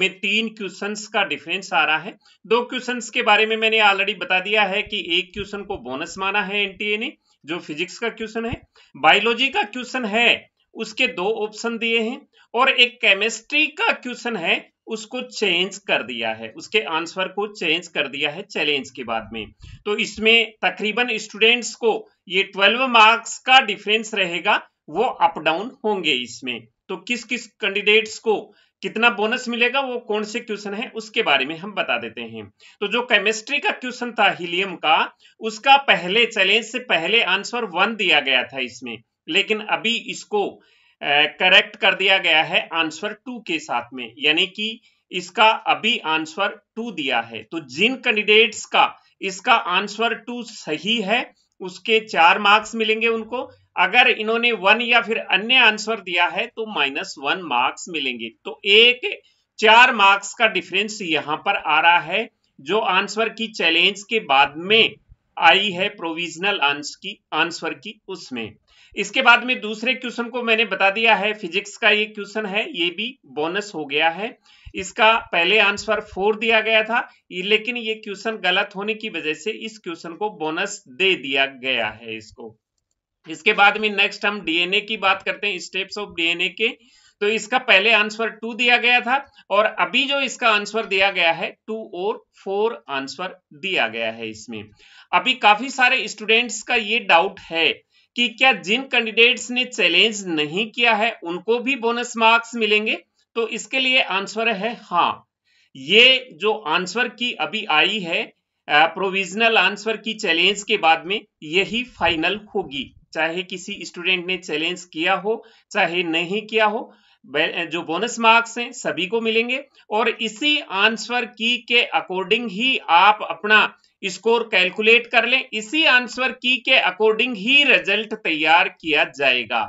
में तीन क्वेश्चंस का डिफरेंस आ रहा है दो क्वेश्चंस के बारे में मैंने ऑलरेडी बता दिया है कि एक क्वेश्चन को बोनस माना है एनटीए ने जो फिजिक्स का क्वेश्चन है बायोलॉजी का क्वेश्चन है उसके दो ऑप्शन दिए हैं और एक केमिस्ट्री का क्वेश्चन है उसको चेंज कर दिया है उसके आंसर को चेंज कर दिया है चैलेंज के बाद में तो इसमें तकरीबन स्टूडेंट्स को ये ट्वेल्व मार्क्स का डिफरेंस रहेगा वो अप डाउन होंगे इसमें तो किस किस कैंडिडेट्स को कितना बोनस मिलेगा वो कौन से क्वेश्चन है उसके बारे में हम बता देते हैं तो जो केमिस्ट्री का क्वेश्चन था हीलियम का उसका पहले चैलेंज से पहले आंसर वन दिया गया था इसमें लेकिन अभी इसको करेक्ट कर दिया गया है आंसर टू के साथ में यानी कि इसका अभी आंसर टू दिया है तो जिन कैंडिडेट्स का इसका आंसर टू सही है उसके चार मार्क्स मिलेंगे उनको अगर इन्होंने वन या फिर अन्य आंसर दिया है तो माइनस वन मार्क्स मिलेंगे तो एक चार मार्क्स का डिफरेंस यहां पर आ रहा है जो आंसर की चैलेंज के बाद में आई है प्रोविजनल आंसर की आंसर की उसमें इसके बाद में दूसरे क्वेश्चन को मैंने बता दिया है फिजिक्स का ये क्वेश्चन है ये भी बोनस हो गया है इसका पहले आंसर फोर दिया गया था लेकिन ये क्वेश्चन गलत होने की वजह से इस क्वेश्चन को बोनस दे दिया गया है इसको इसके बाद में नेक्स्ट हम डीएनए की बात करते हैं स्टेप्स ऑफ डीएनए के तो इसका पहले आंसर टू दिया गया था और अभी जो इसका आंसर दिया गया है टू और फोर आंसर दिया गया है इसमें अभी काफी सारे स्टूडेंट्स का ये डाउट है कि क्या जिन कैंडिडेट्स ने चैलेंज नहीं किया है उनको भी बोनस मार्क्स मिलेंगे तो इसके लिए आंसर है हाँ ये जो आंसर की अभी आई है प्रोविजनल आंसर की चैलेंज के बाद में यही फाइनल होगी चाहे किसी स्टूडेंट ने चैलेंज किया हो चाहे नहीं किया हो जो बोनस मार्क्स हैं सभी को मिलेंगे और इसी आंसर की के अकॉर्डिंग ही आप अपना स्कोर कैलकुलेट कर लें इसी आंसर की के अकॉर्डिंग ही रिजल्ट तैयार किया जाएगा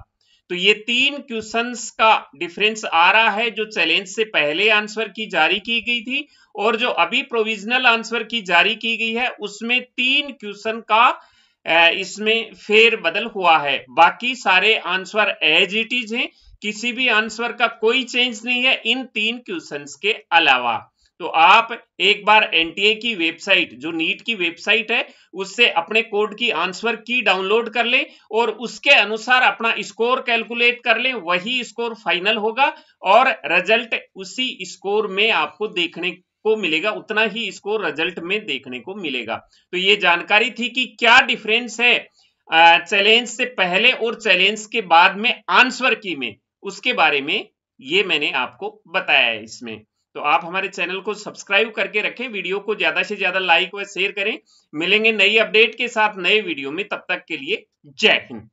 तो ये तीन क्वेश्चन का डिफरेंस आ रहा है जो चैलेंज से पहले आंसर की जारी की गई थी और जो अभी प्रोविजनल आंसर की जारी की गई है उसमें तीन क्वेश्चन का इसमें फेर बदल हुआ है बाकी सारे आंसर एज इट इज हैं किसी भी आंसर का कोई चेंज नहीं है इन तीन क्वेश्चन के अलावा तो आप एक बार एनटीए की वेबसाइट जो नीट की वेबसाइट है उससे अपने कोड की आंसर की डाउनलोड कर लें और उसके अनुसार अपना स्कोर कैलकुलेट कर लें वही स्कोर फाइनल होगा और रिजल्ट उसी स्कोर में आपको देखने को मिलेगा उतना ही स्कोर रिजल्ट में देखने को मिलेगा तो ये जानकारी थी कि क्या डिफरेंस है चैलेंज से पहले और चैलेंज के बाद में आंसर की में उसके बारे में ये मैंने आपको बताया है इसमें तो आप हमारे चैनल को सब्सक्राइब करके रखें वीडियो को ज्यादा से ज्यादा लाइक व शेयर करें मिलेंगे नई अपडेट के साथ नए वीडियो में तब तक के लिए जय हिंद